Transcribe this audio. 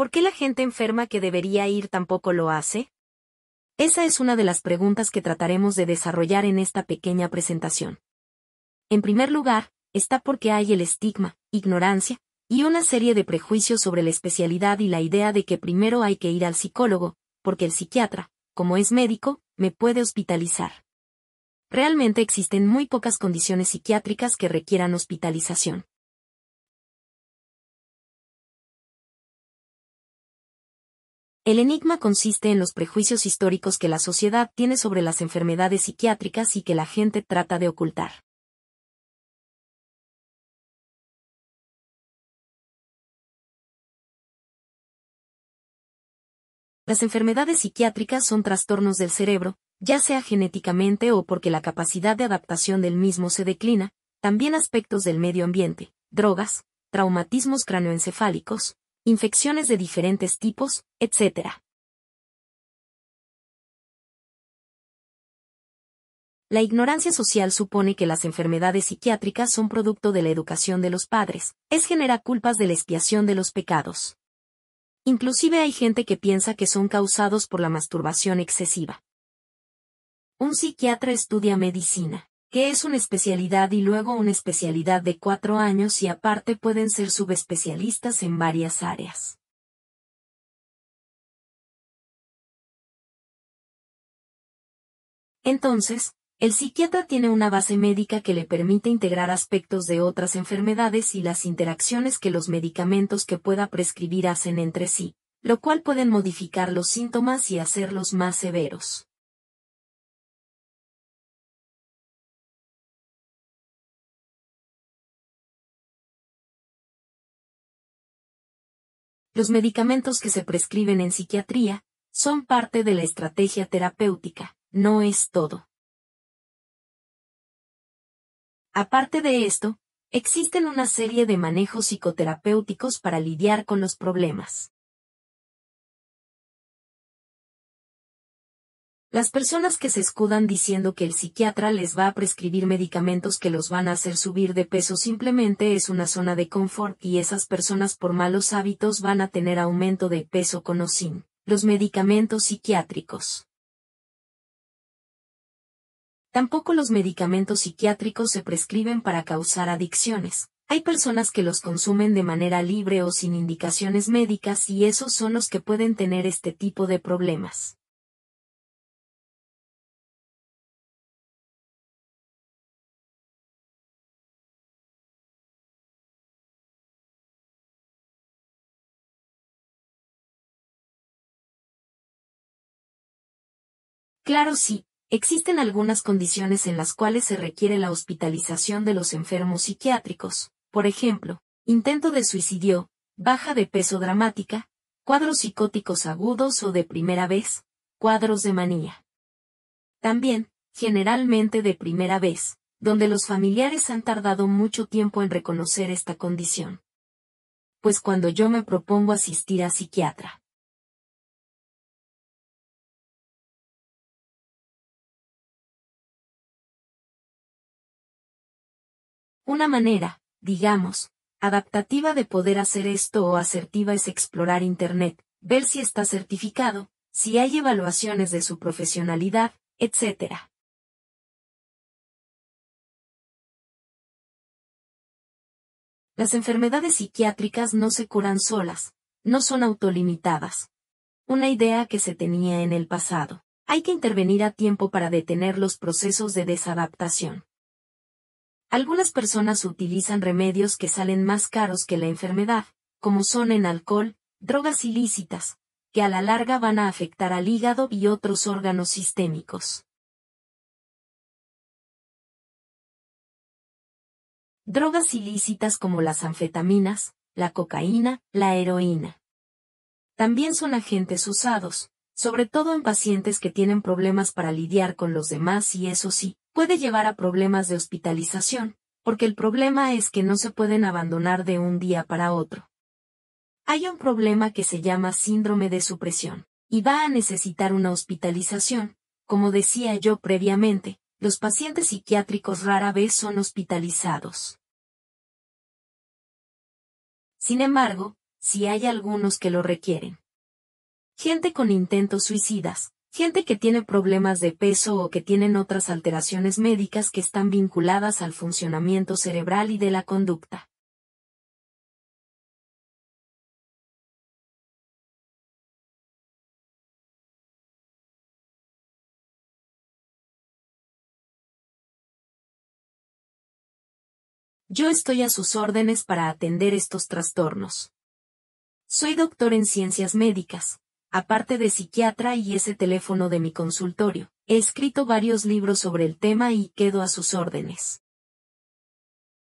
¿Por qué la gente enferma que debería ir tampoco lo hace? Esa es una de las preguntas que trataremos de desarrollar en esta pequeña presentación. En primer lugar, está porque hay el estigma, ignorancia, y una serie de prejuicios sobre la especialidad y la idea de que primero hay que ir al psicólogo, porque el psiquiatra, como es médico, me puede hospitalizar. Realmente existen muy pocas condiciones psiquiátricas que requieran hospitalización. El enigma consiste en los prejuicios históricos que la sociedad tiene sobre las enfermedades psiquiátricas y que la gente trata de ocultar. Las enfermedades psiquiátricas son trastornos del cerebro, ya sea genéticamente o porque la capacidad de adaptación del mismo se declina, también aspectos del medio ambiente, drogas, traumatismos cráneoencefálicos, infecciones de diferentes tipos, etc. La ignorancia social supone que las enfermedades psiquiátricas son producto de la educación de los padres, es generar culpas de la expiación de los pecados. Inclusive hay gente que piensa que son causados por la masturbación excesiva. Un psiquiatra estudia medicina que es una especialidad y luego una especialidad de cuatro años y aparte pueden ser subespecialistas en varias áreas. Entonces, el psiquiatra tiene una base médica que le permite integrar aspectos de otras enfermedades y las interacciones que los medicamentos que pueda prescribir hacen entre sí, lo cual pueden modificar los síntomas y hacerlos más severos. Los medicamentos que se prescriben en psiquiatría son parte de la estrategia terapéutica, no es todo. Aparte de esto, existen una serie de manejos psicoterapéuticos para lidiar con los problemas. Las personas que se escudan diciendo que el psiquiatra les va a prescribir medicamentos que los van a hacer subir de peso simplemente es una zona de confort y esas personas por malos hábitos van a tener aumento de peso con o sin los medicamentos psiquiátricos. Tampoco los medicamentos psiquiátricos se prescriben para causar adicciones. Hay personas que los consumen de manera libre o sin indicaciones médicas y esos son los que pueden tener este tipo de problemas. Claro sí, existen algunas condiciones en las cuales se requiere la hospitalización de los enfermos psiquiátricos, por ejemplo, intento de suicidio, baja de peso dramática, cuadros psicóticos agudos o de primera vez, cuadros de manía. También, generalmente de primera vez, donde los familiares han tardado mucho tiempo en reconocer esta condición. Pues cuando yo me propongo asistir a psiquiatra, Una manera, digamos, adaptativa de poder hacer esto o asertiva es explorar Internet, ver si está certificado, si hay evaluaciones de su profesionalidad, etc. Las enfermedades psiquiátricas no se curan solas, no son autolimitadas. Una idea que se tenía en el pasado. Hay que intervenir a tiempo para detener los procesos de desadaptación. Algunas personas utilizan remedios que salen más caros que la enfermedad, como son en alcohol, drogas ilícitas, que a la larga van a afectar al hígado y otros órganos sistémicos. Drogas ilícitas como las anfetaminas, la cocaína, la heroína. También son agentes usados, sobre todo en pacientes que tienen problemas para lidiar con los demás y eso sí, puede llevar a problemas de hospitalización, porque el problema es que no se pueden abandonar de un día para otro. Hay un problema que se llama síndrome de supresión, y va a necesitar una hospitalización. Como decía yo previamente, los pacientes psiquiátricos rara vez son hospitalizados. Sin embargo, si sí hay algunos que lo requieren. Gente con intentos suicidas, gente que tiene problemas de peso o que tienen otras alteraciones médicas que están vinculadas al funcionamiento cerebral y de la conducta. Yo estoy a sus órdenes para atender estos trastornos. Soy doctor en ciencias médicas, aparte de psiquiatra y ese teléfono de mi consultorio. He escrito varios libros sobre el tema y quedo a sus órdenes.